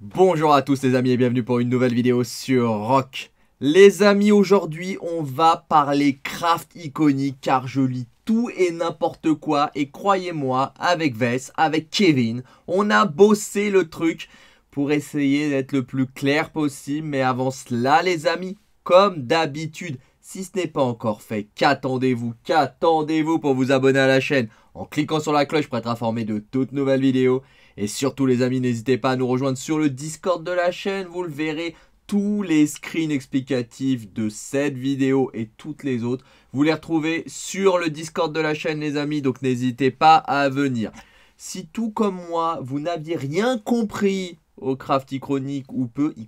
Bonjour à tous les amis et bienvenue pour une nouvelle vidéo sur Rock. Les amis, aujourd'hui on va parler craft iconique car je lis tout et n'importe quoi et croyez-moi, avec Vess, avec Kevin, on a bossé le truc pour essayer d'être le plus clair possible. Mais avant cela, les amis, comme d'habitude, si ce n'est pas encore fait, qu'attendez-vous Qu'attendez-vous pour vous abonner à la chaîne en cliquant sur la cloche pour être informé de toutes nouvelles vidéos Et surtout les amis, n'hésitez pas à nous rejoindre sur le Discord de la chaîne, vous le verrez, tous les screens explicatifs de cette vidéo et toutes les autres, vous les retrouvez sur le Discord de la chaîne les amis, donc n'hésitez pas à venir. Si tout comme moi, vous n'aviez rien compris au Crafty Chronique ou peu, i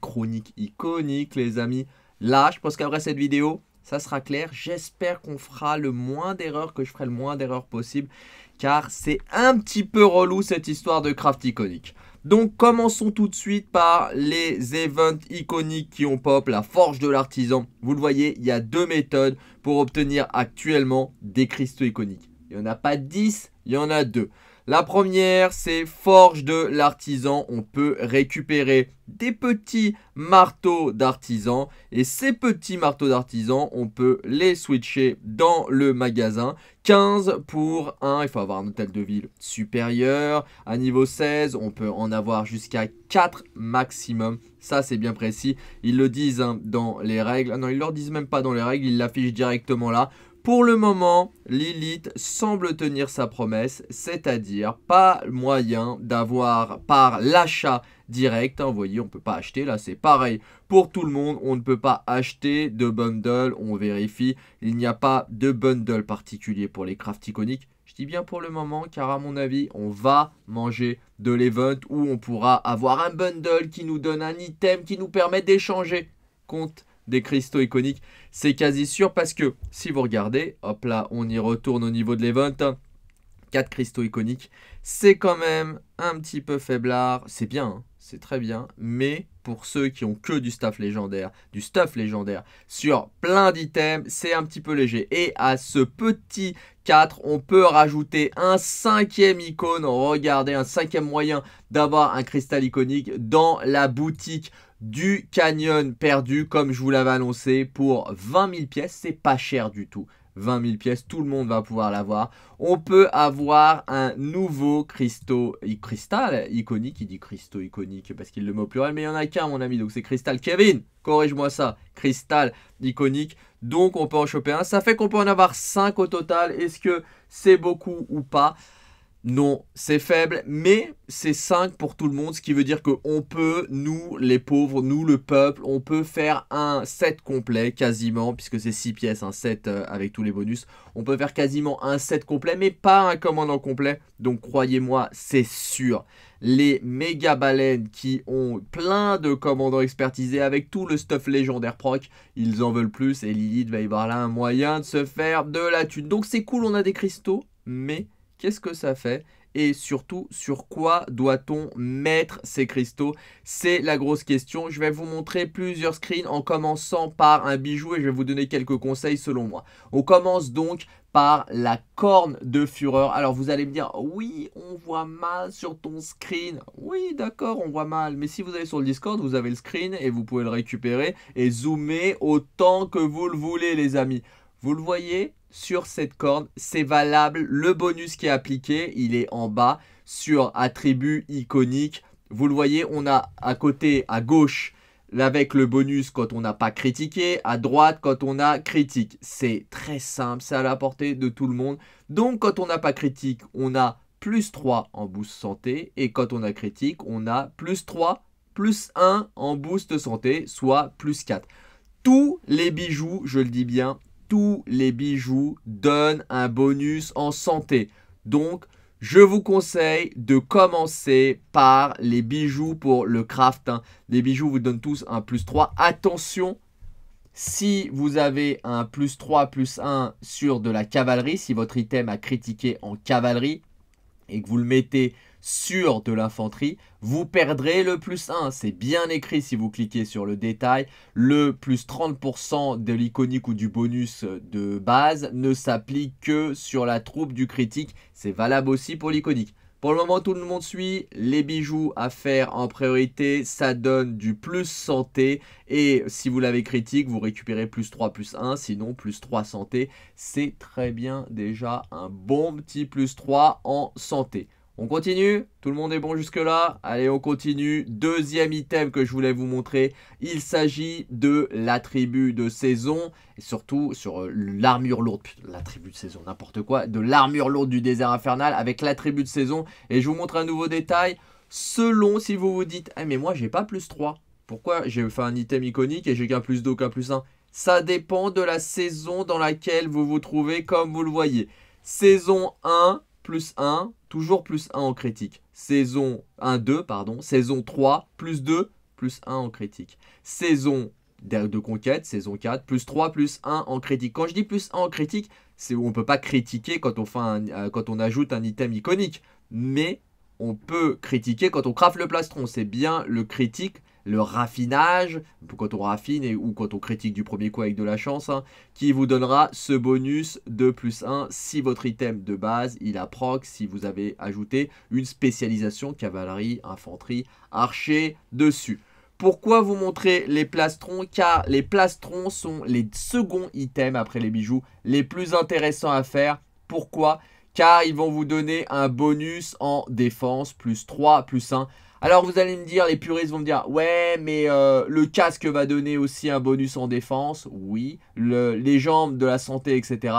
iconique, les amis. Là, je pense qu'après cette vidéo, ça sera clair. J'espère qu'on fera le moins d'erreurs, que je ferai le moins d'erreurs possible, car c'est un petit peu relou cette histoire de craft iconique. Donc commençons tout de suite par les events iconiques qui ont pop, la forge de l'artisan. Vous le voyez, il y a deux méthodes pour obtenir actuellement des cristaux iconiques. Il n'y en a pas 10, il y en a deux. La première, c'est forge de l'artisan. On peut récupérer des petits marteaux d'artisan. Et ces petits marteaux d'artisan, on peut les switcher dans le magasin. 15 pour 1, il faut avoir un hôtel de ville supérieur. À niveau 16, on peut en avoir jusqu'à 4 maximum. Ça, c'est bien précis. Ils le disent hein, dans les règles. Ah non, ils ne leur disent même pas dans les règles. Ils l'affichent directement là. Pour le moment, Lilith semble tenir sa promesse, c'est-à-dire pas moyen d'avoir par l'achat direct, hein, vous voyez, on ne peut pas acheter, là c'est pareil pour tout le monde, on ne peut pas acheter de bundle, on vérifie, il n'y a pas de bundle particulier pour les crafts iconiques, je dis bien pour le moment, car à mon avis, on va manger de l'event où on pourra avoir un bundle qui nous donne un item qui nous permet d'échanger contre des cristaux iconiques, c'est quasi sûr parce que si vous regardez, hop là, on y retourne au niveau de l'event. 4 cristaux iconiques, c'est quand même un petit peu faiblard. C'est bien, hein. c'est très bien, mais pour ceux qui ont que du staff légendaire, du stuff légendaire sur plein d'items, c'est un petit peu léger. Et à ce petit 4, on peut rajouter un cinquième icône, regardez, un cinquième moyen d'avoir un cristal iconique dans la boutique du Canyon perdu, comme je vous l'avais annoncé, pour 20 000 pièces. C'est pas cher du tout. 20 000 pièces, tout le monde va pouvoir l'avoir. On peut avoir un nouveau cristaux, cristal iconique. Il dit cristaux iconique parce qu'il le mot pluriel, mais il n'y en a qu'un, mon ami. Donc c'est cristal. Kevin, corrige-moi ça. Cristal iconique. Donc on peut en choper un. Ça fait qu'on peut en avoir 5 au total. Est-ce que c'est beaucoup ou pas non, c'est faible, mais c'est 5 pour tout le monde, ce qui veut dire qu'on peut, nous les pauvres, nous le peuple, on peut faire un set complet quasiment, puisque c'est 6 pièces, un set euh, avec tous les bonus. On peut faire quasiment un set complet, mais pas un commandant complet, donc croyez-moi, c'est sûr les méga baleines qui ont plein de commandants expertisés avec tout le stuff légendaire proc. Ils en veulent plus et Lilith va y avoir là un moyen de se faire de la thune. Donc c'est cool, on a des cristaux, mais qu'est-ce que ça fait et surtout sur quoi doit-on mettre ces cristaux C'est la grosse question. Je vais vous montrer plusieurs screens en commençant par un bijou et je vais vous donner quelques conseils selon moi. On commence donc par la corne de fureur. Alors vous allez me dire, oui, on voit mal sur ton screen. Oui, d'accord, on voit mal. Mais si vous allez sur le Discord, vous avez le screen et vous pouvez le récupérer et zoomer autant que vous le voulez, les amis. Vous le voyez sur cette corde C'est valable. Le bonus qui est appliqué, il est en bas sur attribut iconique. Vous le voyez, on a à côté, à gauche, avec le bonus quand on n'a pas critiqué, à droite quand on a critique. C'est très simple, c'est à la portée de tout le monde. Donc quand on n'a pas critique, on a plus 3 en boost santé. Et quand on a critique, on a plus 3, plus 1 en boost santé, soit plus 4. Tous les bijoux, je le dis bien, tous les bijoux donnent un bonus en santé. Donc, je vous conseille de commencer par les bijoux pour le craft. Hein. Les bijoux vous donnent tous un plus 3. Attention, si vous avez un plus 3, plus 1 sur de la cavalerie, si votre item a critiqué en cavalerie et que vous le mettez sur de l'infanterie, vous perdrez le plus 1. C'est bien écrit si vous cliquez sur le détail. Le plus 30% de l'iconique ou du bonus de base ne s'applique que sur la troupe du critique. C'est valable aussi pour l'iconique. Pour le moment, tout le monde suit. Les bijoux à faire en priorité, ça donne du plus santé. Et si vous l'avez critique, vous récupérez plus 3, plus 1. Sinon, plus 3 santé. C'est très bien déjà un bon petit plus 3 en santé. On continue Tout le monde est bon jusque-là Allez, on continue. Deuxième item que je voulais vous montrer, il s'agit de l'attribut de saison, et surtout sur euh, l'armure lourde, l'attribut de saison, n'importe quoi, de l'armure lourde du désert infernal avec l'attribut de saison. Et je vous montre un nouveau détail. Selon si vous vous dites, eh, mais moi j'ai pas plus 3, pourquoi j'ai fait un item iconique et j'ai qu'un plus 2, qu'un plus 1 Ça dépend de la saison dans laquelle vous vous trouvez, comme vous le voyez. Saison 1, plus 1, toujours plus 1 en critique. Saison 1, 2, pardon. Saison 3, plus 2, plus 1 en critique. Saison de conquête, saison 4, plus 3, plus 1 en critique. Quand je dis plus 1 en critique, c'est où on ne peut pas critiquer quand on, fait euh, quand on ajoute un item iconique. Mais on peut critiquer quand on craft le plastron. C'est bien le critique, le raffinage, quand on raffine et, ou quand on critique du premier coup avec de la chance, hein, qui vous donnera ce bonus de plus 1 si votre item de base, il a proc, si vous avez ajouté une spécialisation cavalerie, infanterie, archer dessus. Pourquoi vous montrer les plastrons Car les plastrons sont les seconds items après les bijoux les plus intéressants à faire. Pourquoi car ils vont vous donner un bonus en défense, plus 3, plus 1. Alors vous allez me dire, les puristes vont me dire, ouais mais euh, le casque va donner aussi un bonus en défense, oui, les jambes de la santé, etc.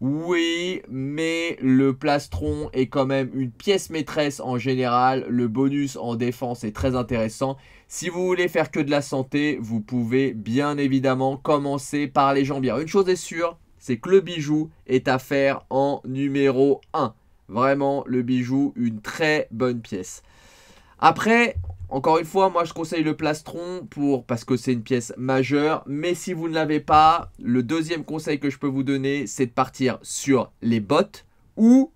Oui, mais le plastron est quand même une pièce maîtresse en général. Le bonus en défense est très intéressant. Si vous voulez faire que de la santé, vous pouvez bien évidemment commencer par les jambières. Une chose est sûre, c'est que le bijou est à faire en numéro 1. Vraiment, le bijou, une très bonne pièce. Après, encore une fois, moi je conseille le plastron pour, parce que c'est une pièce majeure. Mais si vous ne l'avez pas, le deuxième conseil que je peux vous donner, c'est de partir sur les bottes ou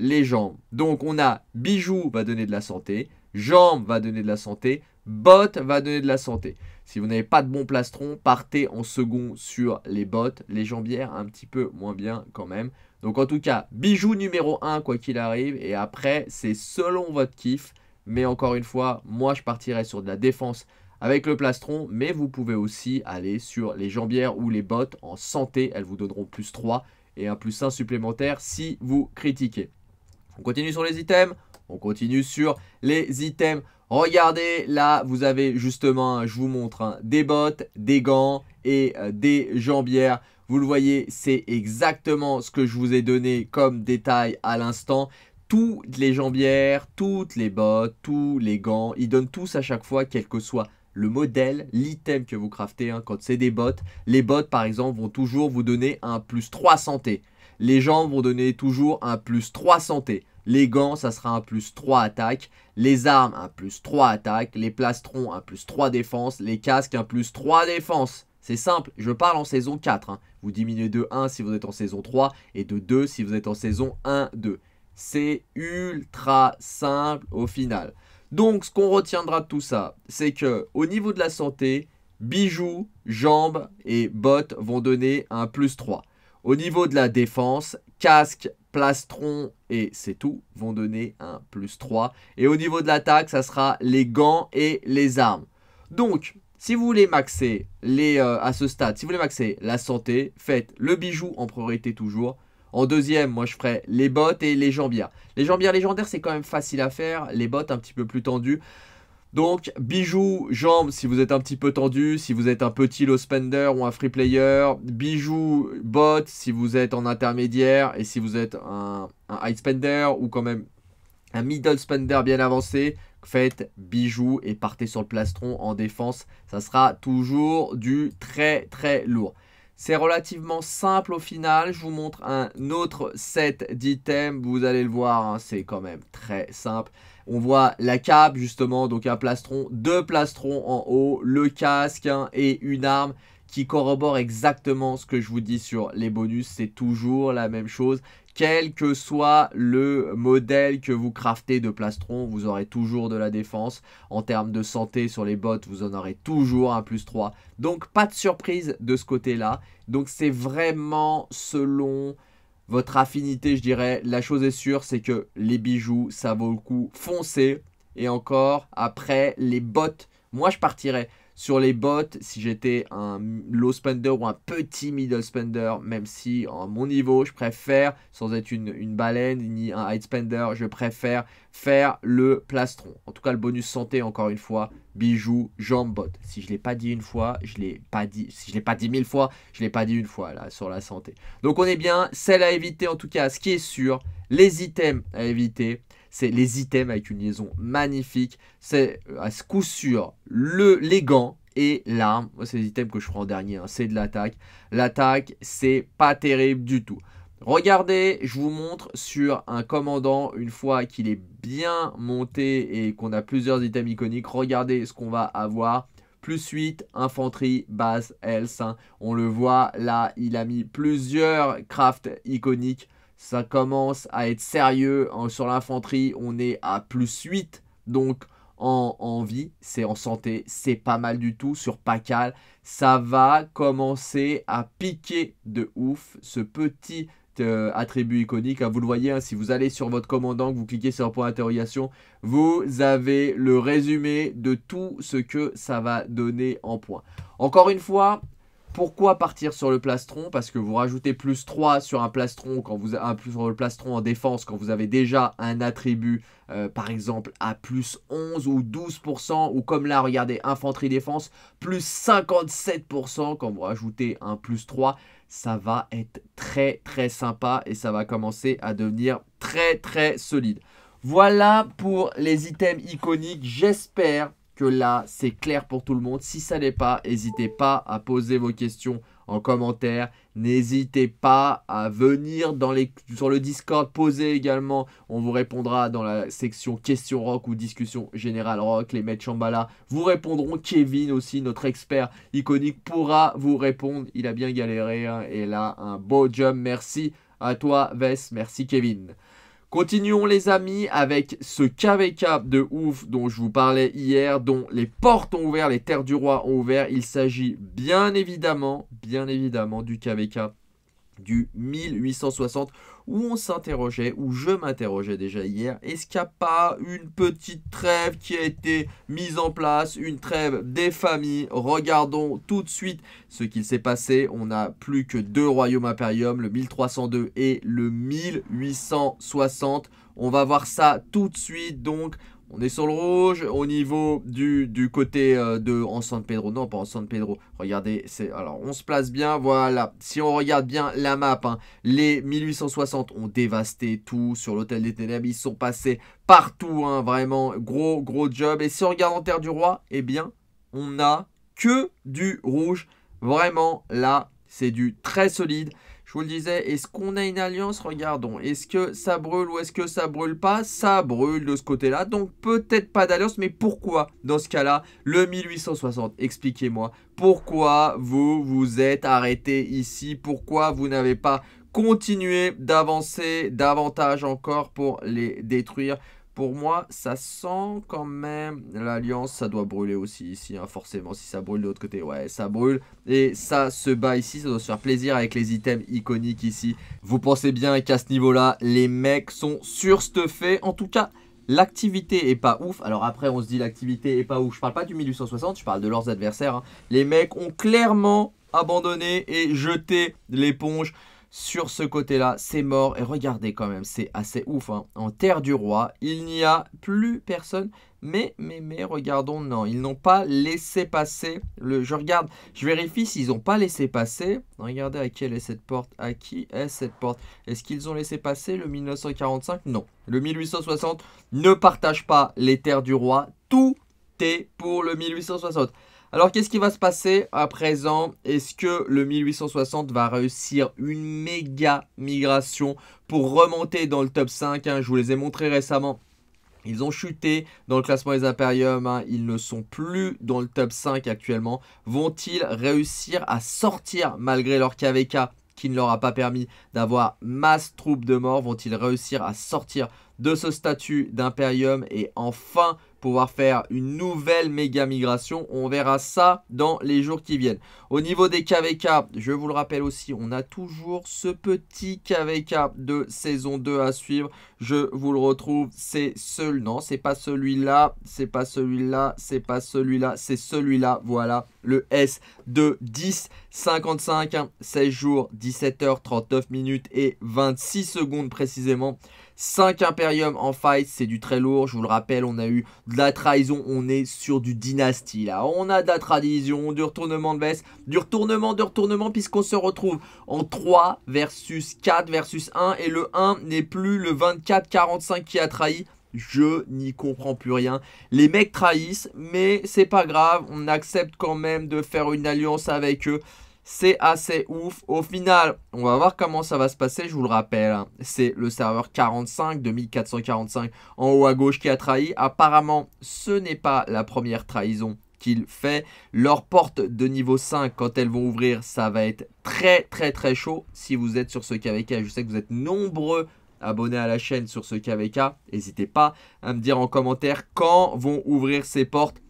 les jambes. Donc on a bijou va donner de la santé, jambes va donner de la santé, bottes va donner de la santé. Si vous n'avez pas de bon plastron, partez en second sur les bottes, les jambières un petit peu moins bien quand même. Donc en tout cas, bijou numéro 1 quoi qu'il arrive. Et après, c'est selon votre kiff. Mais encore une fois, moi je partirai sur de la défense avec le plastron, mais vous pouvez aussi aller sur les jambières ou les bottes en santé, elles vous donneront plus 3 et un plus 1 supplémentaire si vous critiquez. On continue sur les items, on continue sur les items Regardez, là, vous avez justement, je vous montre, hein, des bottes, des gants et euh, des jambières. Vous le voyez, c'est exactement ce que je vous ai donné comme détail à l'instant. Toutes les jambières, toutes les bottes, tous les gants, ils donnent tous à chaque fois, quel que soit le modèle, l'item que vous craftez, hein. quand c'est des bottes, les bottes par exemple vont toujours vous donner un plus 3 santé. Les jambes vont donner toujours un plus 3 santé. Les gants, ça sera un plus 3 attaque. Les armes, un plus 3 attaque. Les plastrons, un plus 3 défense. Les casques, un plus 3 défense. C'est simple, je parle en saison 4. Hein. Vous diminuez de 1 si vous êtes en saison 3 et de 2 si vous êtes en saison 1-2. C'est ultra simple au final. Donc ce qu'on retiendra de tout ça, c'est que au niveau de la santé, bijoux, jambes et bottes vont donner un plus 3. Au niveau de la défense, casque, plastron et c'est tout vont donner un plus 3. Et au niveau de l'attaque, ça sera les gants et les armes. Donc, si vous voulez maxer les, euh, à ce stade, si vous voulez maxer la santé, faites le bijou en priorité toujours. En deuxième, moi je ferai les bottes et les jambières. Les jambières légendaires, c'est quand même facile à faire. Les bottes un petit peu plus tendues. Donc, bijoux, jambes, si vous êtes un petit peu tendu, si vous êtes un petit low spender ou un free player. Bijoux, bot, si vous êtes en intermédiaire et si vous êtes un, high spender ou quand même un middle spender bien avancé. Faites bijoux et partez sur le plastron en défense. Ça sera toujours du très très lourd. C'est relativement simple au final. Je vous montre un autre set d'items. Vous allez le voir, hein, c'est quand même très simple. On voit la cape justement, donc un plastron, deux plastrons en haut, le casque hein, et une arme qui corrobore exactement ce que je vous dis sur les bonus. C'est toujours la même chose. Quel que soit le modèle que vous craftez de plastron, vous aurez toujours de la défense. En termes de santé sur les bottes, vous en aurez toujours un plus 3. Donc pas de surprise de ce côté-là. Donc c'est vraiment selon votre affinité, je dirais, la chose est sûre, c'est que les bijoux, ça vaut le coup. foncer. Et encore, après, les bottes. Moi, je partirais sur les bottes, si j'étais un low spender ou un petit middle spender, même si à mon niveau, je préfère, sans être une, baleine ni un high spender, je préfère faire le plastron. En tout cas, le bonus santé, encore une fois, bijoux, jambes, bottes. Si je ne l'ai pas dit une fois, je l'ai pas dit. Si je l'ai pas dit mille fois, je ne l'ai pas dit une fois là sur la santé. Donc on est bien. Celle à éviter, en tout cas, ce qui est sûr, les items à éviter c'est les items avec une liaison magnifique. C'est à ce coup sûr le, les gants et l'arme. c'est les items que je prends en dernier. Hein. C'est de l'attaque. L'attaque, c'est pas terrible du tout. Regardez, je vous montre sur un commandant, une fois qu'il est bien monté et qu'on a plusieurs items iconiques, regardez ce qu'on va avoir. Plus 8, infanterie, base, health. Hein. On le voit là, il a mis plusieurs crafts iconiques ça commence à être sérieux. Hein, sur l'infanterie, on est à plus 8. Donc, en, vie, c'est en santé, c'est pas mal du tout. Sur Pacal, ça va commencer à piquer de ouf ce petit euh, attribut iconique. Hein. vous le voyez, hein, si vous allez sur votre commandant, que vous cliquez sur le point d'interrogation, vous avez le résumé de tout ce que ça va donner en points. Encore une fois, pourquoi partir sur le plastron Parce que vous rajoutez plus 3 sur un plastron quand vous un, sur le plastron en défense quand vous avez déjà un attribut euh, par exemple à plus 11 ou 12% ou comme là regardez infanterie défense plus 57% quand vous rajoutez un plus 3 ça va être très très sympa et ça va commencer à devenir très très solide. Voilà pour les items iconiques. J'espère là, c'est clair pour tout le monde. Si ça n'est pas, n'hésitez pas à poser vos questions en commentaire. N'hésitez pas à venir dans les, sur le Discord, poser également. On vous répondra dans la section questions rock ou discussion générale rock. Les maîtres Chambala vous répondront. Kevin aussi, notre expert iconique, pourra vous répondre. Il a bien galéré hein. et là, un beau job. Merci à toi, Vess. Merci, Kevin. Continuons les amis avec ce KVK de ouf dont je vous parlais hier, dont les portes ont ouvert, les terres du roi ont ouvert. Il s'agit bien évidemment, bien évidemment du KVK du 1860 où on s'interrogeait, où je m'interrogeais déjà hier, est-ce qu'il n'y a pas une petite trêve qui a été mise en place, une trêve des familles Regardons tout de suite ce qu'il s'est passé. On n'a plus que deux royaumes impériums, le 1302 et le 1860. On va voir ça tout de suite donc on est sur le rouge au niveau du, du côté euh, de San Pedro. Non, pas en San Pedro. Regardez, c'est alors on se place bien. Voilà, si on regarde bien la map, hein, les 1860 ont dévasté tout sur l'hôtel des ténèbres. Ils sont passés partout, hein, vraiment. Gros, gros job. Et si on regarde en Terre du Roi, eh bien, on n'a que du rouge. Vraiment, là, c'est du très solide. Je vous le disais, est-ce qu'on a une alliance Regardons. Est-ce que ça brûle ou est-ce que ça brûle pas Ça brûle de ce côté-là. Donc peut-être pas d'alliance, mais pourquoi dans ce cas-là le 1860 Expliquez-moi pourquoi vous vous êtes arrêté ici, pourquoi vous n'avez pas continué d'avancer davantage encore pour les détruire pour moi, ça sent quand même l'alliance, ça doit brûler aussi ici, hein, forcément, si ça brûle de l'autre côté, ouais, ça brûle, et ça se bat ici, ça doit se faire plaisir avec les items iconiques ici, vous pensez bien qu'à ce niveau-là, les mecs sont surstuffés, en tout cas, L'activité est pas ouf. Alors après, on se dit l'activité est pas ouf. Je parle pas du 1860, je parle de leurs adversaires. Hein. Les mecs ont clairement abandonné et jeté l'éponge sur ce côté-là, c'est mort. Et regardez quand même, c'est assez ouf. Hein. En terre du roi, il n'y a plus personne. Mais, mais, mais, regardons, non, ils n'ont pas laissé passer le... Je regarde, je vérifie s'ils n'ont pas laissé passer. Regardez à qui est cette porte, à qui est cette porte. Est-ce qu'ils ont laissé passer le 1945 Non. Le 1860 ne partage pas les terres du roi. Tout est pour le 1860. Alors qu'est-ce qui va se passer à présent Est-ce que le 1860 va réussir une méga migration pour remonter dans le top 5 hein? Je vous les ai montrés récemment. Ils ont chuté dans le classement des Imperiums, hein. ils ne sont plus dans le top 5 actuellement. Vont-ils réussir à sortir malgré leur KVK qui ne leur a pas permis d'avoir masse troupes de mort Vont-ils réussir à sortir de ce statut d'Imperium et enfin pouvoir faire une nouvelle méga migration. On verra ça dans les jours qui viennent. Au niveau des KVK, je vous le rappelle aussi, on a toujours ce petit KVK de saison 2 à suivre. Je vous le retrouve, c'est seul. Non, c'est pas celui-là, c'est pas celui-là, c'est pas celui-là, c'est celui-là. Voilà, le S de 10, 55, 16 jours, 17h39 minutes et 26 secondes précisément. 5 Imperium en fight, c'est du très lourd. Je vous le rappelle, on a eu de la trahison, on est sur du dynastie là. On a de la tradition, du retournement de veste, du retournement, de retournement, puisqu'on se retrouve en 3 versus 4 versus 1. Et le 1 n'est plus le 24-45 qui a trahi. Je n'y comprends plus rien. Les mecs trahissent, mais c'est pas grave. On accepte quand même de faire une alliance avec eux. C'est assez ouf. Au final, on va voir comment ça va se passer. Je vous le rappelle, hein. c'est le serveur 45, 2445 en haut à gauche qui a trahi. Apparemment, ce n'est pas la première trahison qu'il fait. Leurs portes de niveau 5, quand elles vont ouvrir, ça va être très très très chaud. Si vous êtes sur ce KVK, je sais que vous êtes nombreux abonnés à la chaîne sur ce KVK. N'hésitez pas à me dire en commentaire quand vont ouvrir ces portes.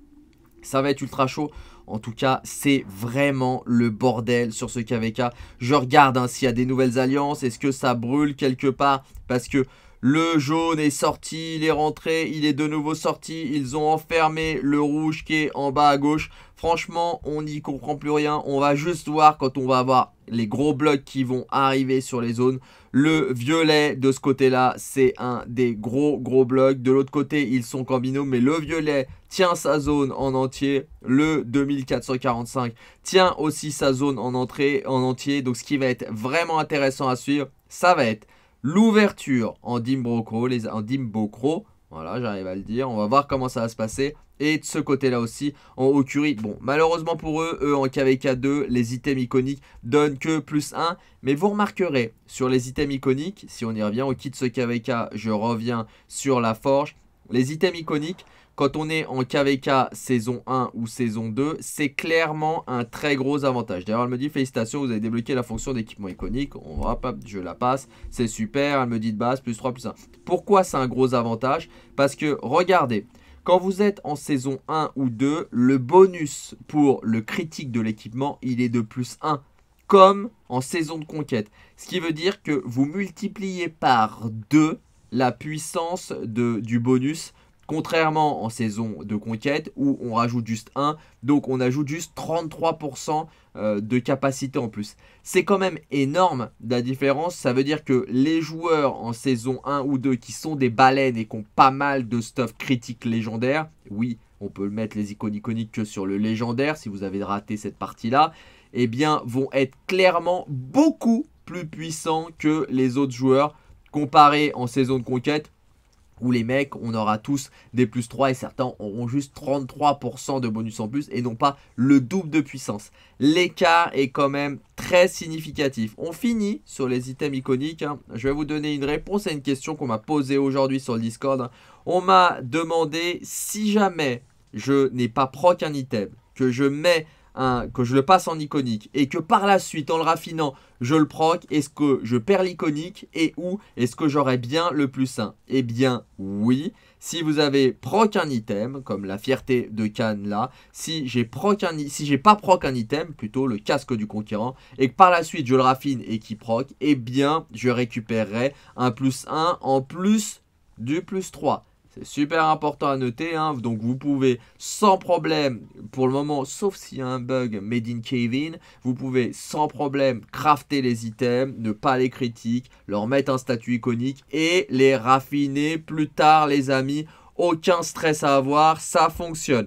Ça va être ultra chaud. En tout cas, c'est vraiment le bordel sur ce KVK. Je regarde hein, s'il y a des nouvelles alliances. Est-ce que ça brûle quelque part Parce que le jaune est sorti, il est rentré, il est de nouveau sorti. Ils ont enfermé le rouge qui est en bas à gauche. Franchement, on n'y comprend plus rien. On va juste voir quand on va avoir les gros blocs qui vont arriver sur les zones. Le violet de ce côté-là, c'est un des gros gros blocs. De l'autre côté, ils sont qu'en mais le violet tient sa zone en entier. Le 2445 tient aussi sa zone en, entrée, en entier. Donc ce qui va être vraiment intéressant à suivre, ça va être l'ouverture en Dimbokro, les, en Dimbocro. voilà, j'arrive à le dire. On va voir comment ça va se passer. Et de ce côté-là aussi, en Okuri. Bon, malheureusement pour eux, eux en KVK2, les items iconiques donnent que plus 1. Mais vous remarquerez, sur les items iconiques, si on y revient, on quitte ce KVK, je reviens sur la forge. Les items iconiques, quand on est en KVK saison 1 ou saison 2, c'est clairement un très gros avantage. D'ailleurs, elle me dit félicitations, vous avez débloqué la fonction d'équipement iconique. On va pas, je la passe, c'est super. Elle me dit de base, plus 3, plus 1. Pourquoi c'est un gros avantage Parce que, regardez, quand vous êtes en saison 1 ou 2, le bonus pour le critique de l'équipement, il est de plus 1 comme en saison de conquête. Ce qui veut dire que vous multipliez par 2 la puissance du bonus Contrairement en saison de conquête où on rajoute juste 1, donc on ajoute juste 33% euh, de capacité en plus. C'est quand même énorme la différence, ça veut dire que les joueurs en saison 1 ou 2 qui sont des baleines et qui ont pas mal de stuff critique légendaire, oui, on peut mettre les icônes iconiques que sur le légendaire si vous avez raté cette partie-là, eh bien vont être clairement beaucoup plus puissants que les autres joueurs comparés en saison de conquête, où les mecs, on aura tous des plus 3 et certains auront juste 33% de bonus en plus et non pas le double de puissance. L'écart est quand même très significatif. On finit sur les items iconiques. Hein. Je vais vous donner une réponse à une question qu'on m'a posée aujourd'hui sur le Discord. On m'a demandé si jamais je n'ai pas proc un item, que je mets Hein, que je le passe en iconique et que par la suite, en le raffinant, je le proc, est-ce que je perds l'iconique et où est-ce que j'aurai bien le plus 1 Eh bien, oui. Si vous avez proc un item, comme la fierté de Cannes là, si j'ai proc un, si j'ai pas proc un item, plutôt le casque du conquérant, et que par la suite je le raffine et qui proc, eh bien je récupérerai un plus 1 en plus du plus 3. C'est super important à noter. Hein. Donc vous pouvez sans problème, pour le moment, sauf s'il y a un bug made in Kevin, vous pouvez sans problème crafter les items, ne pas les critiquer, leur mettre un statut iconique et les raffiner plus tard les amis. Aucun stress à avoir, ça fonctionne.